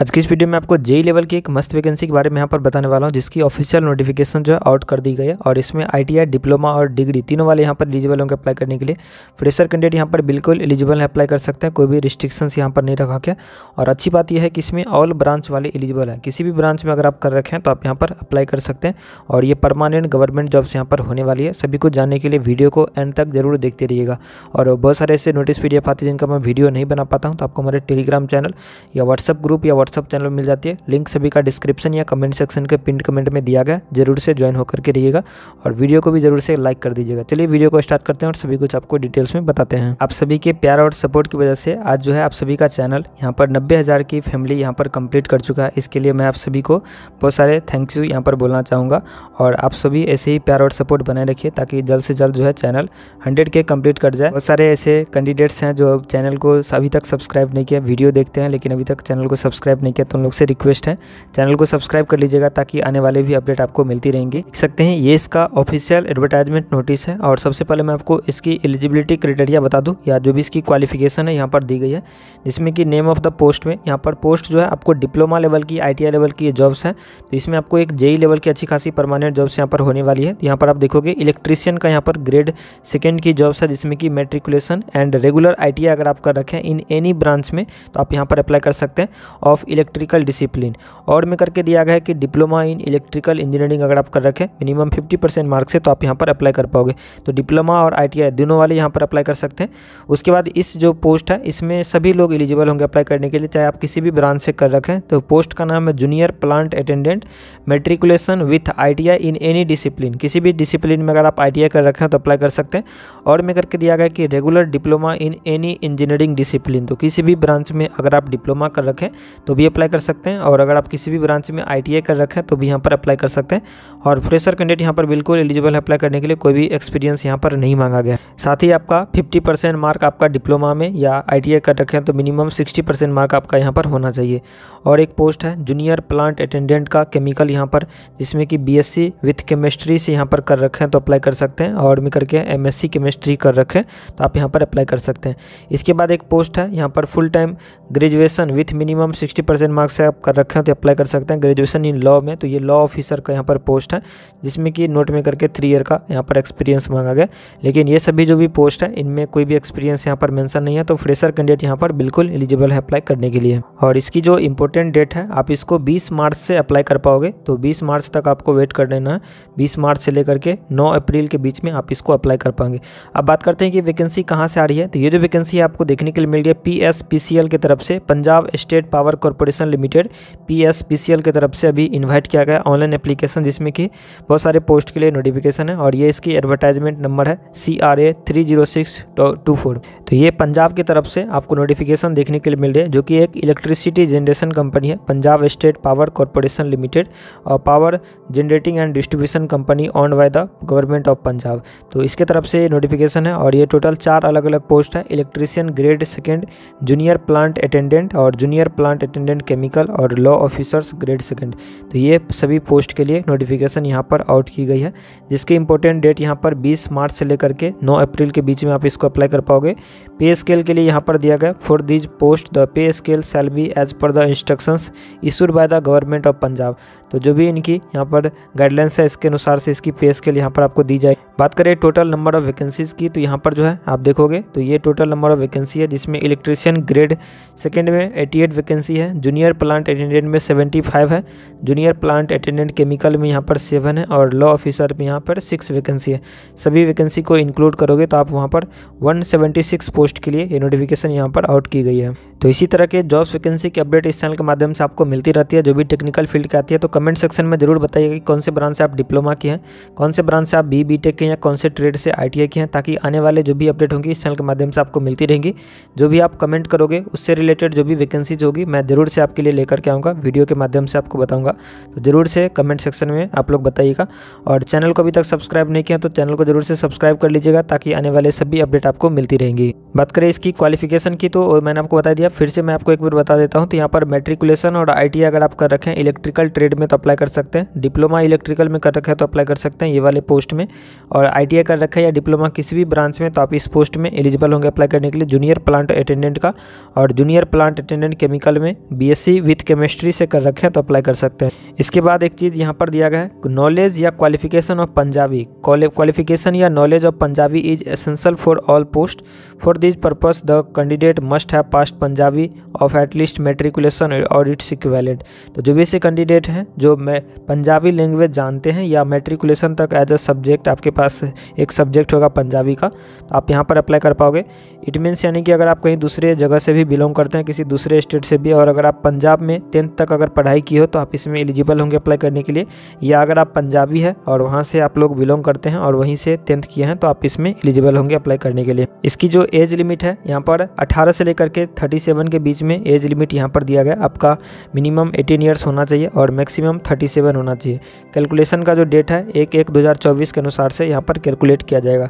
आज की इस वीडियो में आपको जेई लेवल की एक मस्त वैकेंसी के बारे में यहाँ पर बताने वाला हूँ जिसकी ऑफिशियल नोटिफिकेशन जो है आउट कर दी गई है और इसमें आईटीआई डिप्लोमा और डिग्री तीनों वाले यहाँ पर एलिजिबल होंगे अप्लाई करने के लिए फ्रेशर कैंडिडेट यहाँ पर बिल्कुल एलिजिबल है अप्लाई कर सकते हैं कोई भी रिस्ट्रिक्शन यहाँ पर नहीं रखा के और अच्छी बात यह है कि इसमें ऑल ब्रांच वाले एलिजिबल है किसी भी ब्रांच में अगर आप कर रखें तो आप यहाँ पर अप्लाई कर सकते हैं और ये परमानेंट गवर्नमेंट जॉब्स यहाँ पर होने वाली है सभी को जानने के लिए वीडियो को एंड तक जरूर देखते रहिएगा और बहुत सारे ऐसे नोटिस पी आते हैं जिनका मैं वीडियो नहीं बना पाता हूँ तो आपको हमारे टेलीग्राम चैनल या व्हाट्सअप ग्रुप या व्हाट्सअप चैनल मिल जाती है लिंक सभी का डिस्क्रिप्शन या कमेंट सेक्शन के पिंड कमेंट में दिया गया जरूर से ज्वाइन होकर के रहिएगा और वीडियो को भी जरूर से लाइक कर दीजिएगा चलिए वीडियो को स्टार्ट करते हैं और सभी कुछ आपको डिटेल्स में बताते हैं आप सभी के प्यार और सपोर्ट की वजह से आज जो है आप सभी का चैनल यहाँ पर नब्बे की फैमिली यहाँ पर कंप्लीट कर चुका है इसके लिए मैं आप सभी को बहुत सारे थैंक यू यहाँ पर बोलना चाहूँगा और आप सभी ऐसे ही प्यार और सपोर्ट बनाए रखिए ताकि जल्द से जल्द जो है चैनल हंड्रेड के कम्प्लीट कर जाए बहुत सारे ऐसे कैंडिडेट्स हैं जो चैनल को अभी तक सब्सक्राइब नहीं किया वीडियो देखते हैं लेकिन अभी तक चैनल को सब्सक्राइब सब्सक्राइब नहीं किया तो उन लोग से रिक्वेस्ट है चैनल को सब्सक्राइब कर लीजिएगा ताकि आने वाले भी अपडेट आपको मिलती रहेंगी देख सकते हैं ये इसका ऑफिशियल एडवर्टाइजमेंट नोटिस है और सबसे पहले मैं आपको इसकी एलिजिबिलिटी क्राइटेरिया बता दूँ या जो भी इसकी क्वालिफिकेशन है यहाँ पर दी गई है जिसमें कि नेम ऑफ द पोस्ट में यहाँ पर पोस्ट जो है आपको डिप्लोमा लेवल की आई लेवल की जॉब्स हैं तो इसमें आपको एक जेई लेवल e की अच्छी खासी परमानेंट जॉब्स यहाँ पर होने वाली है तो यहाँ पर आप देखोगे इलेक्ट्रीशियन का यहाँ पर ग्रेड सेकेंड की जॉब्स है जिसमें कि मेट्रिकुलेशन एंड रेगुलर आई अगर आप कर रखें इन एनी ब्रांच में तो आप यहाँ पर अप्लाई कर सकते हैं ऑफ इलेक्ट्रिकल डिसिप्लिन और में करके दिया गया है कि डिप्लोमा इन इलेक्ट्रिकल इंजीनियरिंग अगर आप कर रखें मिनिमम 50 परसेंट मार्क्स है तो आप यहाँ पर अप्लाई कर पाओगे तो डिप्लोमा और आई दोनों वाले यहाँ पर अप्लाई कर सकते हैं उसके बाद इस जो पोस्ट है इसमें सभी लोग एलिजिबल होंगे अप्लाई करने के लिए चाहे आप किसी भी ब्रांच से कर रखें तो पोस्ट का नाम है junior plant attendant matriculation with I in any discipline किसी भी डिसिप्लिन में अगर आप आई कर रखें तो अप्लाई कर सकते हैं और में करके दिया गया कि regular diploma in any engineering discipline तो किसी भी ब्रांच में अगर आप डिप्लोमा कर रखें तो भी अप्लाई कर सकते हैं और अगर आप किसी भी ब्रांच में आई कर रखें तो भी यहाँ पर अप्लाई कर सकते हैं और फ्रेशर कैंडिडेट यहाँ पर बिल्कुल एलिजिबल है अप्लाई करने के लिए कोई भी एक्सपीरियंस यहाँ पर नहीं मांगा गया साथ ही आपका फिफ्टी मार्क आपका डिप्लोमा में या आई कर रखें तो मिनिमम सिक्सटी मार्क आपका यहाँ पर होना चाहिए और एक पोस्ट है जूनियर प्लांट अटेंडेंट का केमिकल यहाँ पर जिसमें कि बी एस विथ केमिस्ट्री से यहाँ पर कर रखें तो अप्लाई कर सकते हैं और मैं करके एम एस केमिस्ट्री कर रखें तो आप यहाँ पर अप्लाई कर सकते हैं इसके बाद एक पोस्ट है यहाँ पर full time graduation with minimum sixty percent marks से आप कर रखे हो तो अप्लाई कर सकते हैं ग्रेजुएशन इन लॉ में तो ये लॉ ऑफिसर का यहाँ पर पोस्ट है जिसमें कि नोट में करके थ्री ईयर का यहाँ पर एक्सपीरियंस मांगा गया लेकिन ये सभी जो भी पोस्ट है इनमें कोई भी एक्सपीरियंस यहाँ पर मैंसन नहीं है तो फ्रेशर कैंडिडेट यहाँ पर बिल्कुल एलिजिबल है अप्लाई करने के लिए और इसकी जो इंपॉर्टेंट डेट है आप इसको बीस मार्च से अप्लाई कर पाओगे तो बीस मार्च तक आपको वेट कर लेना है बीस मार्च से लेकर के नौ अप्रैल के बीच में आप इसको अप्लाई कर पाएंगे अब बात करते हैं कि वैकेंसी कहाँ से आ रही है तो ये जो वैकेंसी आपको देखने के लिए मिल रही है पी की तरफ से Punjab state power corporation limited P S P C L की तरफ से अभी इन्वाइट किया गया ऑनलाइन एप्लीकेशन जिसमें कि बहुत सारे पोस्ट के लिए नोटिफिकेशन है और ये इसकी एडवर्टाइजमेंट नंबर है C R A three zero six two four तो ये पंजाब की तरफ से आपको नोटिफिकेशन देखने के लिए मिल रही है जो कि एक इलेक्ट्रिसिटी जनरेशन कंपनी है Punjab state power corporation limited और power generating and distribution company owned by the government of Punjab तो इसके तरफ से नोटिफिकेशन है और ये टोटल चार अलग अलग पोस्ट है electrician grade second junior plant attendant और जूनियर प्लांट अटेंडेंट केमिकल और लॉ ऑफिसर्स ग्रेड सेकंड तो ये सभी पोस्ट के लिए नोटिफिकेशन यहाँ पर आउट की गई है जिसके इंपॉर्टेंट डेट यहाँ पर 20 मार्च से लेकर के 9 अप्रैल के बीच में आप इसको अप्लाई कर पाओगे पे स्केल के लिए यहाँ पर दिया गया for these post the pay scale shall be as per the instructions issued by the government of Punjab तो जो भी इनकी यहाँ पर गाइडलाइंस है इसके अनुसार से इसकी पे स्केल यहाँ पर आपको दी जाए बात करें टोटल नंबर ऑफ वैकेंसीज की तो यहाँ पर जो है आप देखोगे तो ये टोटल नंबर ऑफ वैकेंसी है जिसमें इलेक्ट्रीशियन ग्रेड सेकेंड में 88 वैकेंसी है जूनियर प्लांट अटेंडेंट में 75 है जूनियर प्लांट अटेंडेंट केमिकल में यहाँ पर सेवन है और लॉ ऑफिसर में यहाँ पर सिक्स वैकेंसी है सभी वैकेंसी को इंक्लूड करोगे तो आप वहाँ पर वन पोस्ट के लिए ये नोटिफिकेशन यहाँ पर आउट की गई है तो इसी तरह के जॉब्स वैकेंसी की अपडेट इस चैनल के माध्यम से आपको मिलती रहती है जो भी टेक्निकल फील्ड की आती है तो कमेंट सेक्शन में जरूर बताइएगा कि कौन से ब्रांच से आप डिप्लोमा के हैं कौन से ब्रांच से आप बी बी टेक के हैं या कौन से ट्रेड से आई टी आई के हैं ताकि आने वाले जो भी अपडेट होंगी इस चैनल के माध्यम से आपको मिलती रहेंगी जो भी आप कमेंट करोगे उससे रिलेटेड जो भी वैकेंसीज होगी मैं जरूर से आपके लिए लेकर के आऊँगा वीडियो के माध्यम से आपको बताऊँगा तो जरूर से कमेंट सेक्शन में आप लोग बताइएगा और चैनल को अभी तक सब्सक्राइब नहीं किया तो चैनल को जरूर से सब्सक्राइब कर लीजिएगा ताकि आने वाले सभी अपडेट आपको मिलती रहेंगी बात करें इसकी क्वालिफिकेशन की तो मैंने आपको बता दिया है फिर से मैं आपको एक बार बता देता हूँ तो यहाँ पर मेट्रिकुलेशन और आई अगर आप कर रखें इलेक्ट्रिकल ट्रेड में तो अप्लाई कर सकते हैं डिप्लोमा इलेक्ट्रिकल में कर रखा है तो अप्लाई कर सकते हैं ये वाले पोस्ट में और आई कर रखा है या डिप्लोमा किसी भी ब्रांच में तो आप इस पोस्ट में एलिजिबल होंगे अप्लाई करने के लिए जूनियर प्लांट अटेंडेंट का और जूनियर प्लांट अटेंडेंट केमिकल में बी एस केमिस्ट्री से कर रखें तो अप्लाई कर सकते हैं इसके बाद एक चीज़ यहाँ पर दिया गया है नॉलेज या क्वालिफिकेशन ऑफ पंजाबी क्वालिफिकेशन या knowledge of Punjabi is essential for all post for this purpose the candidate must have passed Punjab Punjabi of at least matriculation और इट्स इक्वेलेंट तो जो भी ऐसे कैंडिडेट हैं जो पंजाबी लैंग्वेज जानते हैं या मेट्रिकुलेशन तक एज अ सब्जेक्ट आपके पास एक सब्जेक्ट होगा पंजाबी का तो आप यहाँ पर अप्लाई कर पाओगे इट मीन्स यानी कि अगर आप कहीं दूसरे जगह से भी बिलोंग करते हैं किसी दूसरे स्टेट से भी और अगर आप पंजाब में टेंथ तक अगर पढ़ाई की हो तो आप इसमें एलिजिबल होंगे अप्लाई करने के लिए या अगर आप पंजाबी है और वहाँ से आप लोग बिलोंग करते हैं और वहीं से टेंथ किए हैं तो आप इसमें एलिजिबल होंगे अप्लाई करने के लिए इसकी जो एज लिमिट है यहाँ पर अठारह से लेकर के थर्टी सेवन के बीच में एज लिमिट यहाँ पर दिया गया आपका मिनिमम एटीन ईयर्स होना चाहिए और मैक्सिमम थर्टी सेवन होना चाहिए कैलकुलेशन का जो डेट है एक एक दो हज़ार चौबीस के अनुसार से यहाँ पर कैलकुलेट किया जाएगा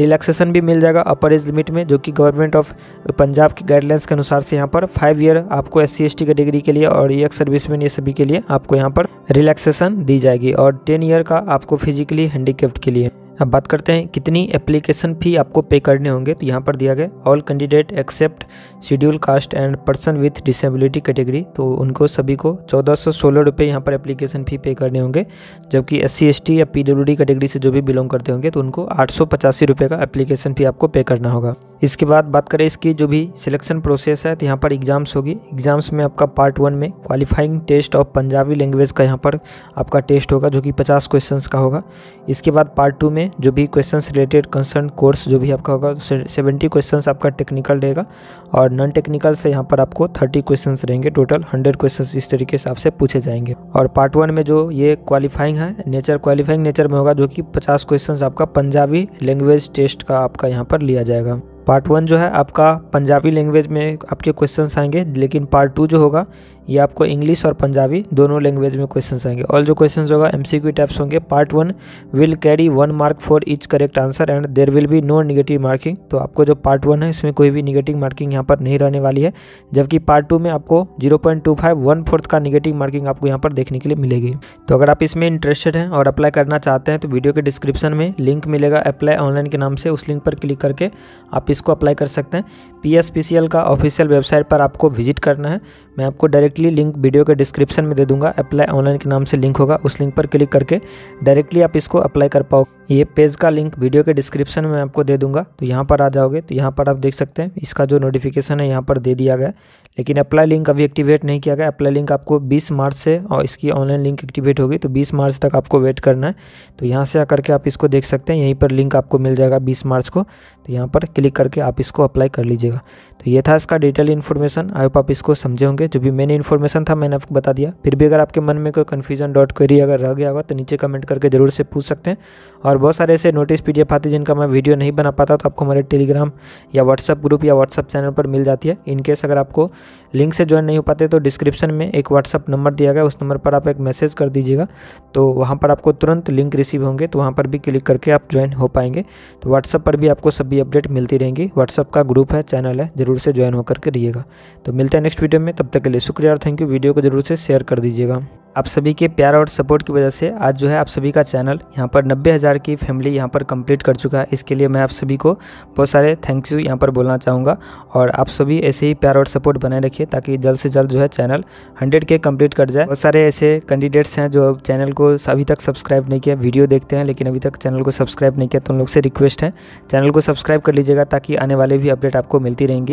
रिलैक्सेशन भी मिल जाएगा अपर एज लिमिट में जो कि गवर्नमेंट ऑफ पंजाब की गाइडलाइंस के अनुसार से यहाँ पर फाइव ईयर आपको एस सी एस टी के लिए और e सर्विस मैन ये सभी के लिए आपको यहाँ पर रिलैक्सेशन दी जाएगी और टेन ईयर का आपको फिजिकली हैंडीकेप्ट के लिए अब बात करते हैं कितनी एप्लीकेशन फ़ी आपको पे करने होंगे तो यहाँ पर दिया गया all candidate except schedule caste and person with disability category तो उनको सभी को चौदह सौ सोलह रुपये यहाँ पर एप्लीकेशन फ़ी पे करने होंगे जबकि एस सी या पी कैटेगरी से जो भी बिलोंग करते होंगे तो उनको आठ सौ पचासी रुपये का एप्लीकेशन फ़ी आपको पे करना होगा इसके बाद बात करें इसकी जो भी सिलेक्शन प्रोसेस है तो यहाँ पर एग्ज़ाम्स होगी एग्ज़ाम्स में आपका पार्ट वन में qualifying test of Punjabi language का यहाँ पर आपका टेस्ट होगा जो कि 50 क्वेश्चंस का होगा इसके बाद पार्ट टू में जो भी क्वेश्चंस रिलेटेड कंसर्न कोर्स जो भी आपका होगा सेवेंटी क्वेश्चन आपका टेक्निकल रहेगा और नॉन टेक्निकल से यहाँ पर आपको थर्टी क्वेश्चन रहेंगे टोटल हंड्रेड क्वेश्चन इस तरीके से आपसे पूछे जाएंगे और पार्ट वन में जो ये क्वालिफाइंग है नेचर क्वालिफाइंग नेचर में होगा जो कि पचास क्वेश्चन आपका पंजाबी लैंग्वेज टेस्ट का आपका यहाँ पर लिया जाएगा पार्ट वन जो है आपका पंजाबी लैंग्वेज में आपके क्वेश्चन आएंगे लेकिन पार्ट टू जो होगा ये आपको इंग्लिश और पंजाबी दोनों लैंग्वेज में क्वेश्चन आएंगे और जो क्वेश्चन होगा एम क्यू टाइप्स होंगे part one will carry one mark for each correct answer and there will be no negative marking तो आपको जो पार्ट वन है इसमें कोई भी निगेटिव मार्किंग यहाँ पर नहीं रहने वाली है जबकि पार्ट टू में आपको zero point two five one fourth का निगेटिव मार्किंग आपको यहाँ पर देखने के लिए मिलेगी तो अगर आप इसमें इंटरेस्टेड हैं और अप्लाई करना चाहते हैं तो वीडियो के डिस्क्रिप्शन में लिंक मिलेगा अप्लाई ऑनलाइन के नाम से उस लिंक पर क्लिक करके आप इस इसको अप्लाई कर सकते हैं पी का ऑफिशियल वेबसाइट पर आपको विजिट करना है मैं आपको डायरेक्टली लिंक वीडियो के डिस्क्रिप्शन में दे दूंगा अप्लाई ऑनलाइन के नाम से लिंक होगा उस लिंक पर क्लिक करके डायरेक्टली आप इसको अप्लाई कर पाओ ये पेज का लिंक वीडियो के डिस्क्रिप्शन में आपको दे दूंगा तो यहाँ पर आ जाओगे तो यहाँ पर आप देख सकते हैं इसका जो नोटिफिकेशन है यहाँ पर दे दिया गया लेकिन अप्लाई लिंक अभी एक्टिवेट नहीं किया गया अप्लाई लिंक आपको 20 मार्च से और इसकी ऑनलाइन लिंक एक्टिवेट होगी तो 20 मार्च तक आपको वेट करना है तो यहाँ से आकर के आप इसको देख सकते हैं यहीं पर लिंक आपको मिल जाएगा बीस मार्च को तो यहाँ पर क्लिक करके आप इसको अप्लाई कर लीजिएगा तो ये था इसका डिटेल इन्फॉर्मेशन आई होप आप इसको समझे होंगे जो भी मेन इन्फॉर्मेशन था मैंने आपको बता दिया फिर भी अगर आपके मन में कोई कन्फ्यूजन डॉट क्वेरी अगर रह गया होगा तो नीचे कमेंट करके जरूर से पूछ सकते हैं और बहुत सारे ऐसे नोटिस पी आते हैं जिनका मैं वीडियो नहीं बना पाता तो आपको हमारे टेलीग्राम या व्हाट्सअप ग्रुप या व्हाट्सअप चैनल पर मिल जाती है इनकेस अगर आपको लिंक से ज्वाइन नहीं हो पाते तो डिस्क्रिप्शन में एक व्हाट्सअप नंबर दिया गया उस नंबर पर आप एक मैसेज कर दीजिएगा तो वहाँ पर आपको तुरंत लिंक रिसीव होंगे तो वहाँ पर भी क्लिक करके आप ज्वाइन हो पाएंगे तो व्हाट्सअप पर भी आपको सभी अपडेट मिलती रहेंगी व्हाट्सअप का ग्रुप है चैनल है ज़रूर से ज्वाइन होकर के रहिएगा तो मिलते हैं नेक्स्ट वीडियो में तब तक के लिए शुक्रिया और थैंक यू वीडियो को जरूर से शेयर कर दीजिएगा आप सभी के प्यार और सपोर्ट की वजह से आज जो है आप सभी का चैनल यहाँ पर नब्बे हज़ार की फैमिली यहाँ पर कंप्लीट कर चुका है इसके लिए मैं आप सभी को बहुत सारे थैंक यू यहाँ पर बोलना चाहूँगा और आप सभी ऐसे ही प्यार और सपोर्ट बनाए रखिए ताकि जल्द से जल्द जो है चैनल हंड्रेड के कम्प्लीट कर जाए बहुत सारे ऐसे कैंडिडेट्स हैं जो चैनल को अभी तक सब्सक्राइब नहीं किया वीडियो देखते हैं लेकिन अभी तक चैनल को सब्सक्राइब नहीं किया तो उन लोग से रिक्वेस्ट है चैनल को सब्सक्राइब कर लीजिएगा ताकि आने वाले भी अपडेट आपको मिलती रहेंगी